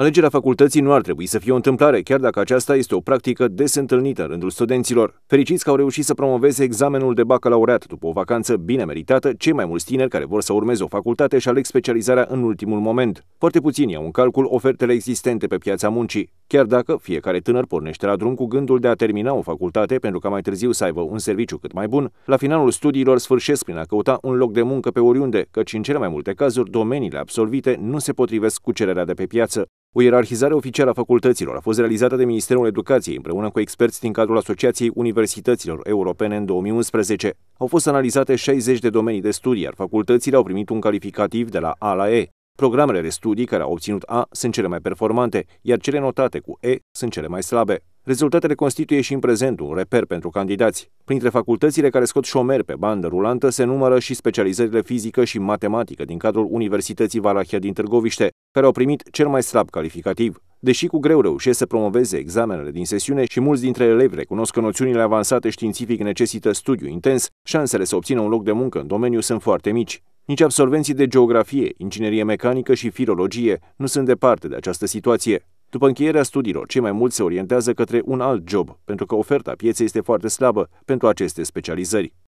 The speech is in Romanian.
Alegerea facultății nu ar trebui să fie o întâmplare, chiar dacă aceasta este o practică des întâlnită în rândul studenților. Fericiți că au reușit să promoveze examenul de bacalaureat după o vacanță bine meritată, cei mai mulți tineri care vor să urmeze o facultate și aleg specializarea în ultimul moment. Foarte puțini au în calcul ofertele existente pe piața muncii. Chiar dacă fiecare tânăr pornește la drum cu gândul de a termina o facultate pentru ca mai târziu să aibă un serviciu cât mai bun, la finalul studiilor sfârșesc prin a căuta un loc de muncă pe oriunde, căci în cele mai multe cazuri domeniile absolvite nu se potrivesc cu cererea de pe piață. O ierarhizare oficială a facultăților a fost realizată de Ministerul Educației împreună cu experți din cadrul Asociației Universităților Europene în 2011. Au fost analizate 60 de domenii de studii, iar facultățile au primit un calificativ de la A la E. Programele de studii care au obținut A sunt cele mai performante, iar cele notate cu E sunt cele mai slabe. Rezultatele constituie și în prezent un reper pentru candidați. Printre facultățile care scot șomeri pe bandă rulantă se numără și specializările fizică și matematică din cadrul Universității Valahia din Târgoviște, care au primit cel mai slab calificativ. Deși cu greu reușesc să promoveze examenele din sesiune și mulți dintre elevi recunosc că noțiunile avansate științific necesită studiu intens, șansele să obțină un loc de muncă în domeniu sunt foarte mici. Nici absolvenții de geografie, inginerie mecanică și filologie nu sunt departe de această situație. După încheierea studiilor, cei mai mulți se orientează către un alt job, pentru că oferta pieței este foarte slabă pentru aceste specializări.